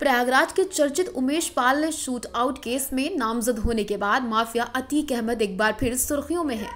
प्रयागराज के चर्चित उमेश पाल ने शूट आउट केस में नामजद होने के बाद माफिया अतीक अहमद एक बार फिर सुर्खियों में है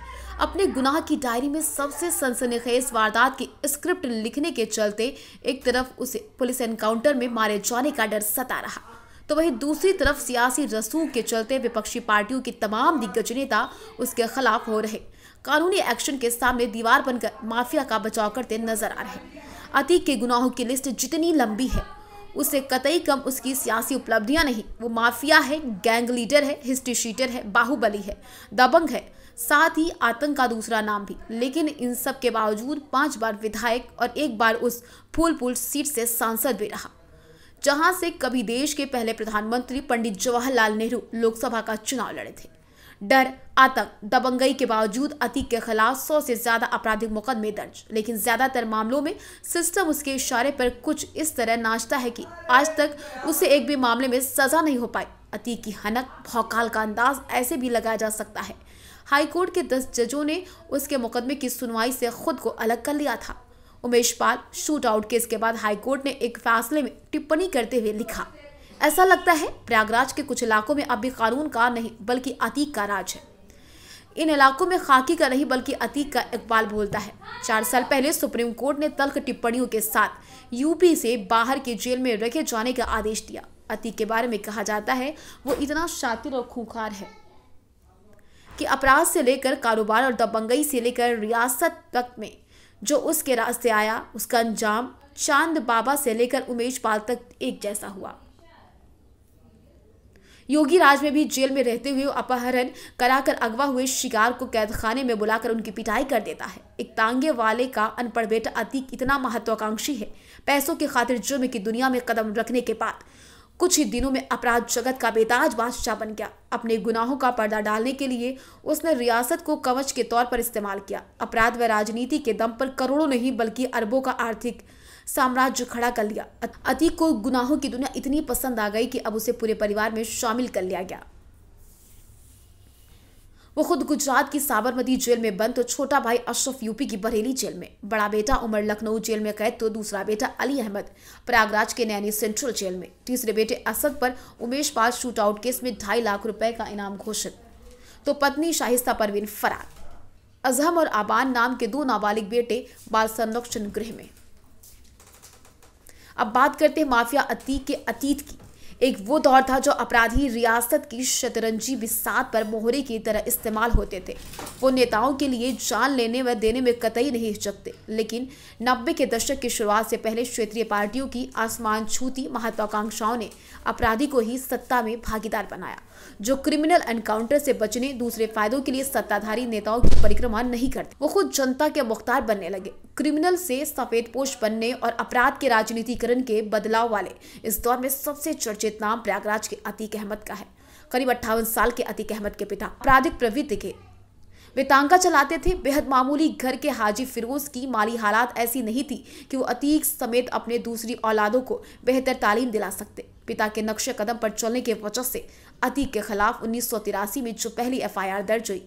अपने गुनाह की डायरी में सबसे सनसनीखेज वारदात की स्क्रिप्ट लिखने के चलते एक तरफ उसे पुलिस एनकाउंटर में मारे जाने का डर सता रहा तो वहीं दूसरी तरफ सियासी रसूख के चलते विपक्षी पार्टियों के तमाम दिग्गज नेता उसके खिलाफ हो रहे कानूनी एक्शन के सामने दीवार बनकर माफिया का बचाव करते नजर आ रहे अतीक के गुनाहों की लिस्ट जितनी लंबी है उससे कतई कम उसकी सियासी उपलब्धियां नहीं वो माफिया है गैंग लीडर है हिस्ट्री शीटर है बाहुबली है दबंग है साथ ही आतंक का दूसरा नाम भी लेकिन इन सब के बावजूद पांच बार विधायक और एक बार उस फूलपुर सीट से सांसद भी रहा जहां से कभी देश के पहले प्रधानमंत्री पंडित जवाहरलाल नेहरू लोकसभा का चुनाव लड़े थे डर आतंक दबंगई के बावजूद अतीक के खिलाफ सौ से ज्यादा आपराधिक मुकदमे दर्ज लेकिन ज्यादातर मामलों में सिस्टम उसके इशारे पर कुछ इस तरह नाचता है कि आज तक उसे एक भी मामले में सजा नहीं हो पाई अतीक की हनक भौकाल का अंदाज ऐसे भी लगाया जा सकता है हाईकोर्ट के दस जजों ने उसके मुकदमे की सुनवाई से खुद को अलग कर लिया था Umesh Pal shoot out case के बाद हाईकोर्ट ने एक फैसले में टिप्पणी करते हुए लिखा ऐसा लगता है प्रयागराज के कुछ इलाकों में अब भी कानून का नहीं बल्कि अतीक का राज है इन इलाकों में खाकी का नहीं बल्कि अतीक का इकबाल बोलता है चार साल पहले सुप्रीम कोर्ट ने तल्ख टिप्पणियों के साथ यूपी से बाहर के जेल में रखे जाने का आदेश दिया अतीक के बारे में कहा जाता है वो इतना शातिर और खूंखार है कि अपराध से लेकर कारोबार और दबंगई से लेकर रियासत तक में जो उसके रास्ते आया उसका अंजाम चांद बाबा से लेकर उमेश पाल तक एक जैसा हुआ योगी राज में भी जेल में रहते हुए अपहरण कराकर अगवा हुए शिकार को कैदखाने में बुलाकर उनकी पिटाई कर देता है एक तांगे वाले का अनपढ़ बेटा अतीक इतना महत्वाकांक्षी है पैसों के खातिर जुर्म की दुनिया में कदम रखने के बाद कुछ ही दिनों में अपराध जगत का बेताज बादशाह बन गया अपने गुनाहों का पर्दा डालने के लिए उसने रियासत को कवच के तौर पर इस्तेमाल किया अपराध व राजनीति के दम पर करोड़ों नहीं बल्कि अरबों का आर्थिक साम्राज्य खड़ा कर लिया अति को गुनाहों की दुनिया इतनी पसंद आ गई कि अब उसे पूरे परिवार में शामिल कर लिया गया वो खुद गुजरात की साबरमती जेल में बंद तो छोटा भाई अशरफ यूपी की बरेली जेल में बड़ा बेटा उमर लखनऊ जेल में कैद तो दूसरा बेटा अली अहमद प्रयागराज के नैनी सेंट्रल जेल में तीसरे बेटे असद पर उमेश पाल शूटआउट केस में ढाई लाख रुपए का इनाम घोषित तो पत्नी शाहिस्ता परवीन फरार अजहम और आबान नाम के दो नाबालिग बेटे बाल संरक्षण गृह में अब बात करते हैं माफिया अतीक के अतीत की एक वो दौर था जो अपराधी रियासत की शतरंजी बिसात पर मोहरे की तरह इस्तेमाल होते थे वो नेताओं के लिए जान लेने व देने में कतई नहीं हिचकते लेकिन नब्बे के दशक की शुरुआत से पहले क्षेत्रीय पार्टियों की आसमान छूती महत्वाकांक्षाओं ने अपराधी को ही सत्ता में भागीदार बनाया जो क्रिमिनल एनकाउंटर से बचने दूसरे फायदों के लिए सत्ताधारी नेताओं की परिक्रमा नहीं करते वो खुद जनता के मुख्तार बनने लगे क्रिमिनल से सफेद पोष बनने और अपराध के राजनीतिकरण के बदलाव वाले इस दौर में सबसे चर्चित नाम प्रयागराज के अतीक अहमद का है करीब अट्ठावन साल के अतीक अहमद के पिता आपराधिक प्रवृत्ति के वे तांका चलाते थे बेहद मामूली घर के हाजी फिरोज की माली हालात ऐसी नहीं थी कि वो अतीक समेत अपने दूसरी औलादों को बेहतर तालीम दिला सकते पिता के नक्शे कदम पर चलने के वजह से अतीक के खिलाफ उन्नीस में जो पहली एफ दर्ज हुई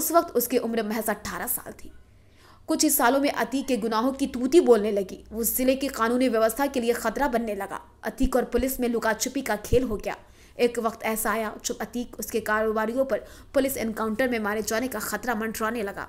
उस वक्त उसकी उम्र महज अट्ठारह साल थी कुछ ही सालों में अतीक के गुनाहों की तूती बोलने लगी वो जिले की कानूनी व्यवस्था के लिए खतरा बनने लगा अतीक और पुलिस में लुकाछुपी का खेल हो गया एक वक्त ऐसा आया जब अतीक उसके कारोबारियों पर पुलिस एनकाउंटर में मारे जाने का खतरा मंडराने लगा